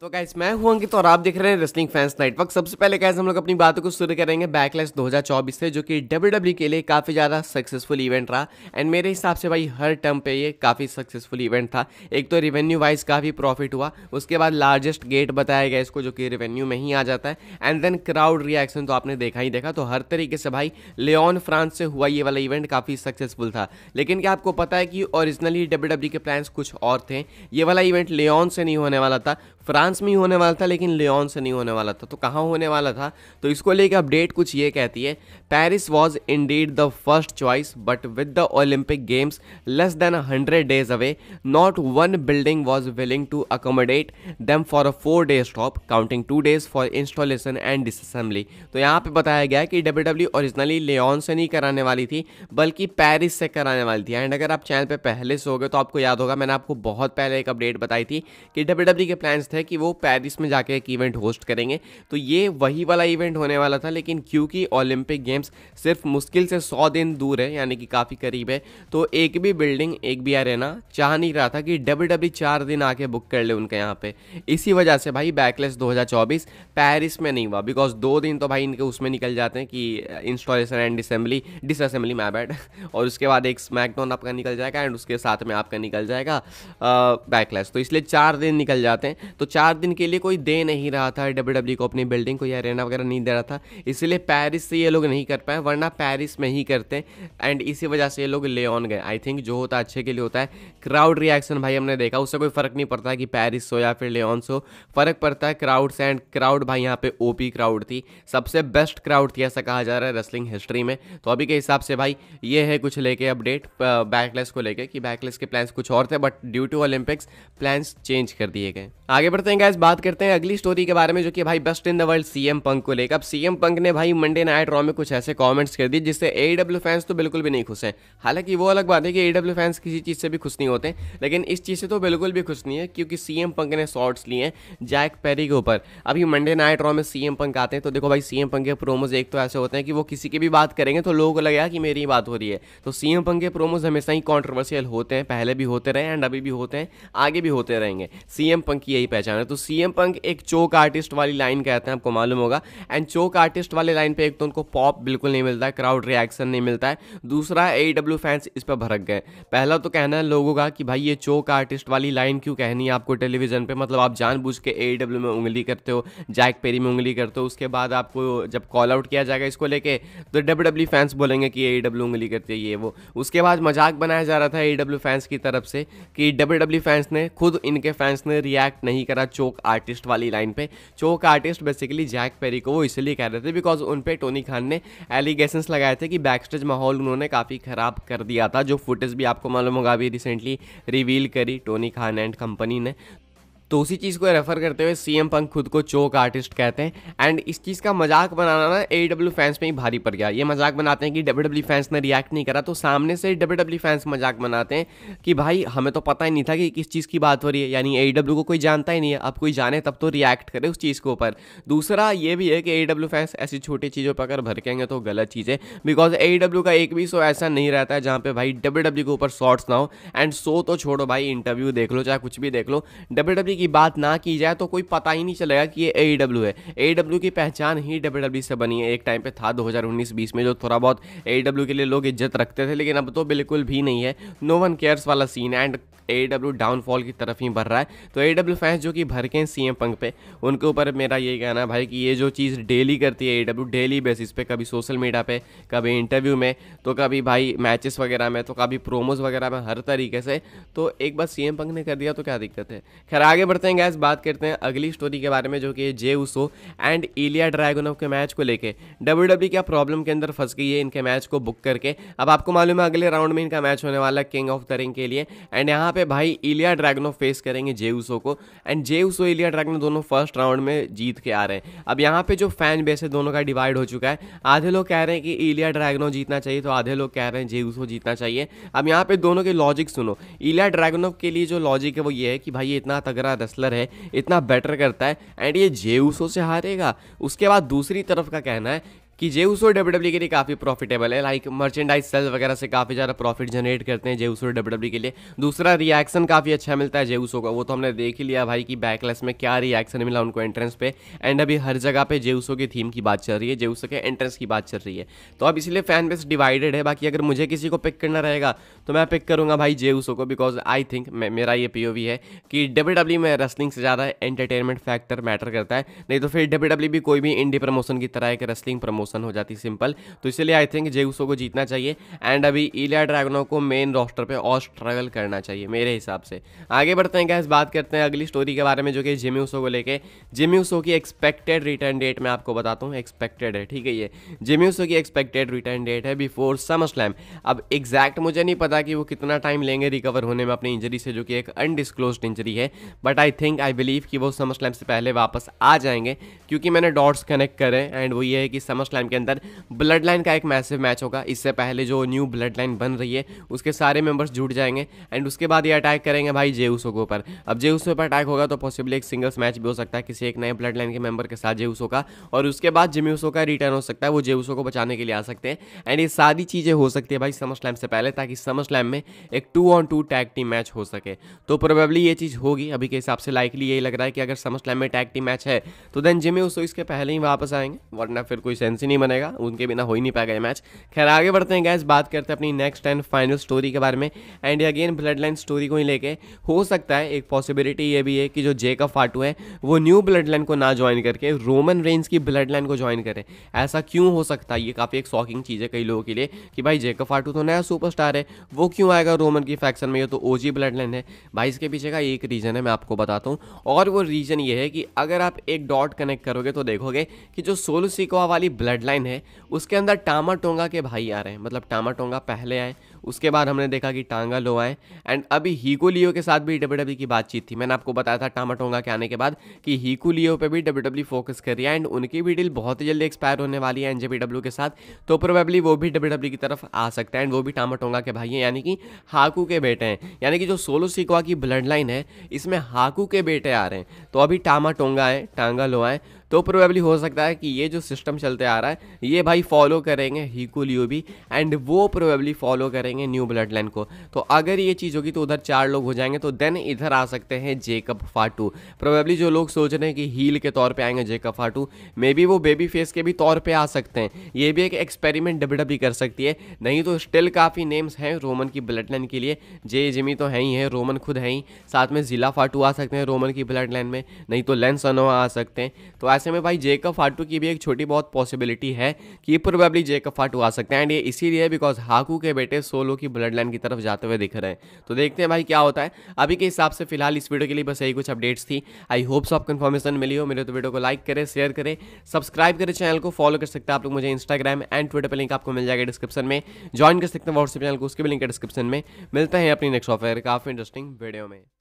तो गाइस मैं हूँ अंकित तो और आप देख रहे हैं रेसलिंग फैंस नेटवर्क सबसे पहले कैसे हम लोग अपनी बातों को शुरू करेंगे बैकलेस 2024 से जो कि डब्ल्यू e के लिए काफ़ी ज़्यादा सक्सेसफुल इवेंट रहा एंड मेरे हिसाब से भाई हर टर्म पे ये काफ़ी सक्सेसफुल इवेंट था एक तो रिवेन्यू वाइज काफ़ी प्रॉफिट हुआ उसके बाद लार्जेस्ट गेट बताया गया इसको जो कि रिवेन्यू में ही आ जाता है एंड देन क्राउड रिएक्शन तो आपने देखा ही देखा तो हर तरीके से भाई लेन फ्रांस से हुआ ये वाला इवेंट काफ़ी सक्सेसफुल था लेकिन क्या आपको पता है कि ओरिजिनली डब्ल्यू e के प्लान्स कुछ और थे ये वाला इवेंट लेन से नहीं होने वाला था फ्रांस फ्रांस में ही होने वाला था लेकिन लियोन से नहीं होने वाला था तो कहाँ होने वाला था तो इसको लेकर अपडेट कुछ ये कहती है Paris was in the first choice but with the Olympic games less than hundred days away not one building was willing to accommodate them for a four day stop counting two days for installation and disassembly तो यहाँ पर बताया गया कि W W originally Leone से नहीं कराने वाली थी बल्कि पेरिस से कराने वाली थी एंड अगर आप चैनल पर पहले से हो गए तो आपको याद होगा मैंने आपको बहुत पहले एक अपडेट बताई थी कि डब्ल्यू डब्ल्यू e के प्लान्स थे कि वो पेरिस में जाके एक इवेंट होस्ट करेंगे तो ये वही वाला इवेंट होने वाला था लेकिन क्योंकि ओलंपिक गेम्स सिर्फ मुश्किल से सौ दिन दूर है यानी कि काफ़ी करीब है तो एक भी बिल्डिंग एक भी अरेना चाह नहीं रहा था कि डब्ल्यू डब्ल्यू e चार दिन आके बुक कर ले उनके यहाँ पर इसी वजह से भाई बैकलेस दो पेरिस में नहीं हुआ बिकॉज दो दिन तो भाई इनके उसमें निकल जाते हैं कि इंस्टॉलेशन एंड डिसम्बली डिसअसेंबली मैं बैड और उसके बाद एक स्मैकडाउन आपका निकल जाएगा एंड उसके साथ में आपका निकल जाएगा बैकलेस uh, तो इसलिए चार दिन निकल जाते हैं तो चार चार दिन के लिए कोई दे नहीं रहा था डब्ल्यू e को अपनी बिल्डिंग को या रहना वगैरह नहीं दे रहा था इसीलिए पेरिस से ये लोग नहीं कर पाए वरना पेरिस में ही करते एंड इसी वजह से ये लोग ले ऑन गए आई थिंक जो होता अच्छे के लिए होता है क्राउड रिएक्शन भाई हमने देखा उससे कोई फ़र्क नहीं पड़ता कि पेरिस हो या फिर ले ऑन हो फ़र्क पड़ता है क्राउड से एंड क्राउड भाई यहाँ पे ओपी क्राउड थी सबसे बेस्ट क्राउड थी ऐसा कहा जा रहा है रेसलिंग हिस्ट्री में तो अभी के हिसाब से भाई ये है कुछ लेके अपडेट बैकलेस को लेके कि बैकलेस के प्लान्स कुछ और थे but due to Olympics plans change कर दिए गए आगे बढ़ते हैं हैं गैस बात करते हैं अगली स्टोरी के बारे में जो कि भाई best in the world CM Punk को लेकर अब सीएम पंक ने भाई मंडे नाइट रॉ में कुछ ऐसे कमेंट्स कर दिए जिससे ए डब्ल्यू फैंस तो बिल्कुल भी नहीं खुश हैं हालांकि वो अलग बात है कि ए डब्ल्यू फैंस किसी चीज़ से भी खुश नहीं होते लेकिन इस चीज़ से तो बिल्कुल भी खुश नहीं है क्योंकि सीएम पंक ने शॉर्ट्स लिए हैं जैक पेरी के ऊपर अभी मंडे नाइट रॉ में सीएम पंक आते हैं तो देखो भाई सीएम पंक के प्रोमोज एक तो ऐसे होते हैं कि वो किसी की भी बात करेंगे तो लोगों को लगेगा कि मेरी बात हो रही है तो सीएम पंक के प्रोमोज हमेशा ही कॉन्ट्रोवर्सियल होते हैं पहले भी होते रहे एंड अभी भी होते हैं आगे भी होते रहेंगे सीएम पंक की यही पहचान है तो सी एम पंक एक चोक आर्टिस्ट वाली लाइन कहते हैं आपको मालूम होगा एंड चोक आर्टिस्ट वाले लाइन पे एक तो उनको पॉप बिल्कुल नहीं मिलता है क्राउड रिएक्शन नहीं मिलता है दूसरा ए डब्ल्यू फैंस इस पर भरक गए पहला तो कहना है लोगों का कि भाई ये चोक आर्टिस्ट वाली लाइन क्यों कहनी है आपको टेलीविजन पर मतलब आप जानबूझ के ए डब्ल्यू e में उंगली करते हो जैक पेरी में उंगली करते हो उसके बाद आपको जब कॉल आउट किया जाएगा इसको लेके तो डब्ल्यू डब्ल्यू फैंस बोलेंगे कि ए डब्ल्यू e उंगली करते ये वो उसके बाद मजाक बनाया जा रहा था ए डब्ल्यू फैंस की तरफ से कि डब्ल्यू डब्ल्यू फैंस ने खुद इनके फैंस ने रिएक्ट नहीं करा चौक आर्टिस्ट वाली लाइन पे chalk artist basically Jack Perry को वो इसलिए कह रहे थे बिकॉज उन पर टोनी खान ने एलिगेशंस लगाए थे कि बैक स्टेज माहौल उन्होंने काफ़ी ख़राब कर दिया था जो फुटेज भी आपको मालूम होगा अभी रिसेंटली रिवील करी टोनी खान एंड कंपनी ने तो उसी चीज़ को रेफर करते हुए सी एम पंख खुद को चोक आर्टिस्ट कहते हैं एंड इस चीज़ का मजाक बनाना ना ए डब्ल्यू फैंस में ही भारी पड़ गया ये मजाक बनाते हैं कि डब्ल्यू डब्ल्यू फैंस ने रिएक्ट नहीं करा तो सामने से डब्ल्यू डब्ल्यू फैंस मजाक बनाते हैं कि भाई हमें तो पता ही नहीं था कि किस चीज़ की बात हो रही है यानी ए डब्ल्यू e को कोई जानता ही नहीं है अब कोई जाने तब तो रिएक्ट करे उस चीज़ के ऊपर दूसरा ये भी है कि ए डब्ल्यू फैंस ऐसी छोटी चीज़ों पर अगर भरकेंगे तो गलत चीज़ है बिकॉज ए डब्ल्यू का एक भी शो ऐसा नहीं रहता है जहाँ पे भाई डब्ल्यू डब्ल्यू e के ऊपर शॉर्ट्स ना हो एंड शो तो छोड़ो भाई इंटरव्यू देख लो चाहे कुछ भी देख लो डब्ल्यू डब्ल्यू की बात ना की जाए तो कोई पता ही नहीं चलेगा कि ये ए e है ए e की पहचान ही डब्ल्यू e से बनी है एक टाइम पे था 2019-20 में जो थोड़ा बहुत ए के लिए लोग इज्जत रखते थे लेकिन अब तो बिल्कुल भी नहीं है नो वन केयर्स वाला सीन एंड ए डाउनफॉल की तरफ ही बढ़ रहा है तो ए फैंस जो कि भर के सी एम पंख पे उनके ऊपर मेरा ये कहना है भाई कि ये जो चीज़ डेली करती है ए डेली बेसिस पे कभी सोशल मीडिया पे कभी इंटरव्यू में तो कभी भाई मैचेस वगैरह में तो कभी प्रोमोज वगैरह में हर तरीके से तो एक बार सी एम पंख ने कर दिया तो क्या दिक्कत है खैर आगे बढ़ते हैं गैस बात करते हैं अगली स्टोरी के बारे में जो कि J Uso and Ilya Dragunov के मैच को लेके डब्ल्यू डब्ल्यू e क्या प्रॉब्लम के अंदर फंस गई है इनके मैच को बुक करके अब आपको मालूम है अगले राउंड में इनका मैच होने वाला किंग ऑफ द रिंग के लिए एंड यहाँ पे भाई इलिया ड्रैगनोव फेस करेंगे जे उसो को एंड जे उसो इलिया ड्रैगनोव दोनों फर्स्ट राउंड में जीत के आ रहे हैं अब यहाँ पे जो फैन बेस है दोनों का डिवाइड हो चुका है आधे लोग कह रहे हैं कि इलिया ड्रैगनोव जीतना चाहिए तो आधे लोग कह रहे हैं जे उसो जीतना चाहिए अब यहाँ पे दोनों के लॉजिक सुनो इलिया ड्रैगनोव के लिए जो लॉजिक है वो ये है कि भाई ये इतना तगड़ा रेसलर है इतना बेटर करता है एंड ये जेउसो से हारेगा उसके बाद दूसरी तरफ का कहना है कि जेउसो डब्ल्यू e के लिए काफ़ी प्रॉफिटेबल है लाइक मर्चेंडाइज सेल वगैरह से काफ़ी ज़्यादा प्रॉफिट जनरेट करते हैं जेउसो डब्ल्यू e के लिए दूसरा रिएक्शन काफ़ी अच्छा मिलता है जेउसो का वो तो हमने देख ही लिया भाई कि बैकलेस में क्या रिएक्शन मिला उनको एंट्रेंस पे एंड अभी हर जगह पे जेउसो की थीम की बात चल रही है जेउसो के एंट्रेंस की बात चल रही है तो अब इसलिए फैन बेस डिवाइडेड है बाकी अगर मुझे किसी को पिक करना रहेगा तो मैं पिक करूँगा भाई जेउसो को बिकॉज आई थिंक मेरा ये पी है कि डब्ल्यू e में रेस्लिंग से ज़्यादा एंटरटेनमेंट फैक्टर मैटर करता है नहीं तो फिर डब्ल्यू भी कोई भी इंडी प्रमोशन की तरह एक रेस्लिंग प्रमोशन प्रमोशन हो जाती सिंपल तो इसलिए आई थिंक जेउसो को जीतना चाहिए एंड अभी इलिया ड्रैगनो को मेन रोस्टर पे और स्ट्रगल करना चाहिए मेरे हिसाब से आगे बढ़ते हैं गैस बात करते हैं अगली स्टोरी के बारे में जो कि जिमी उसो को लेके जिमी उसो की एक्सपेक्टेड रिटर्न डेट मैं आपको बताता हूँ एक्सपेक्टेड है ठीक है ये जिमी उसो की एक्सपेक्टेड रिटर्न डेट है बिफोर सम स्लैम अब एग्जैक्ट मुझे नहीं पता कि वो कितना टाइम लेंगे रिकवर होने में अपनी इंजरी से जो कि एक अनडिसक्लोज इंजरी है but I think I believe कि वो समर स्लैम से पहले वापस आ जाएंगे क्योंकि मैंने डॉट्स कनेक्ट करें एंड वो ये है कि समर टाइम के अंदर ब्लड लाइन का एक मैसिव मैच होगा इससे पहले जो न्यू ब्लड लाइन बन रही है उसके सारे मेंबर्स जुट जाएंगे एंड उसके बाद ये अटैक करेंगे भाई जेउसो के ऊपर अब जेउसो पर अटैक होगा तो पॉसिबली एक सिंगल्स मैच भी हो सकता है किसी एक नए ब्लड लाइन के मेंबर के साथ जेउसो का और उसके बाद जिम्यूसो का रिटर्न हो सकता है वो जेउसो को बचाने के लिए आ सकते हैं एंड ये सारी चीज़ें हो सकती है भाई समर स्लैम से पहले ताकि समर स्लैम में एक two on two tag team match हो सके तो प्रोबेबली ये चीज़ होगी अभी के हिसाब से लाइकली यही लग रहा है कि अगर समर स्लैम में टैग टीम मैच है तो देन जिमे इसके पहले ही वापस आएंगे वरना फिर कोई सेंस नहीं बनेगा उनके बिना हो ही नहीं पाएगा ये मैच खैर आगे बढ़ते हैं गैस बात करते हैं अपनी नेक्स्ट एंड फाइनल स्टोरी के बारे में and again Bloodline story को ही लेके हो सकता है एक पॉसिबिलिटी ये भी है कि जो जे का फाटू है वो न्यू ब्लड लाइन को ना ज्वाइन करके रोमन रेंज की ब्लड लाइन को ज्वाइन करें ऐसा क्यों हो सकता है ये काफ़ी एक शॉकिंग चीज़ है कई लोगों के लिए कि भाई जे का फाटू तो नया सुपरस्टार है वो क्यों आएगा रोमन की फैक्शन में ये तो ओ जी ब्लड लाइन है भाई इसके पीछे का एक रीज़न है मैं आपको बताता हूँ और वो रीज़न ये है कि अगर आप एक डॉट कनेक्ट करोगे तो देखोगे कि जो सोलो सिकोवा वाली ब्लड हेडलाइन है उसके अंदर टामा टोंगा के भाई आ रहे हैं मतलब टामा टोंगा पहले आए उसके बाद हमने देखा कि टांगा लो आए एंड अभी हीको लियो के साथ भी डब्ल्यू e की बातचीत थी मैंने आपको बताया था टामा टोंगा के आने के बाद कि हीको लियो पे भी डब्ल्यू फोकस e कर रही है एंड उनकी भी डील बहुत ही जल्दी एक्सपायर होने वाली है एन के साथ तो प्रोबेबली वो भी डब्ल्यू e की तरफ आ सकता है एंड वो भी टामा टोंगा के भाई हैं यानी कि हाकू के बेटे हैं यानी कि जो सोलो सिकवा की ब्लड लाइन है इसमें हाकू के बेटे आ रहे हैं तो अभी टामा टोंगा है टांगा लो आए तो प्रोबेबली हो सकता है कि ये जो सिस्टम चलते आ रहा है ये भाई फॉलो करेंगे हीकू लियो भी एंड वो प्रोबेबली फॉलो करेंगे न्यू ब्लड लाइन को तो अगर ये चीज़ होगी तो उधर चार लोग हो जाएंगे तो देन इधर आ सकते हैं जेकब फाटू प्रोबेबली जो लोग सोच रहे हैं कि हील के तौर पर आएंगे जेकब फाटू मे बी वो बेबी फेस के भी तौर पर आ सकते हैं ये भी एक एक्सपेरिमेंट डब डब्ल्यू कर सकती है नहीं तो स्टिल काफ़ी नेम्स हैं रोमन की ब्लड लाइन के लिए जे जिमी तो है ही है रोमन खुद है ही साथ में जिला फाटू आ सकते हैं रोमन की ब्लड लाइन में नहीं तो लेंस अनोवा आ सकते हैं तो ऐसे में भाई जेकब फाटू की भी एक छोटी बहुत पॉसिबिलिटी है कि प्रोबेबली जेकब फाटू आ सकते हैं एंड ये इसीलिए बिकॉज हाकू के बेटे सोलो की ब्लड लाइन की तरफ जाते हुए दिख रहे हैं तो देखते हैं भाई क्या होता है अभी के हिसाब से फिलहाल इस वीडियो के लिए बस यही कुछ अपडेट्स थी आई होप सो आप कन्फर्मेशन मिली हो मेरे तो वीडियो को लाइक करें शेयर करें सब्सक्राइब करें चैनल को फॉलो कर सकते हैं आप लोग मुझे इंस्टाग्राम एंड ट्विटर पर लिंक आपको मिल जाएगा डिस्क्रिप्शन में ज्वाइन कर सकते हैं व्हाट्सएप चैनल को उसके भी लिंक है डिस्क्रिप्शन में मिलते हैं अपनी नेक्स्ट ऑफर काफ़ी इंटरेस्टिंग वीडियो में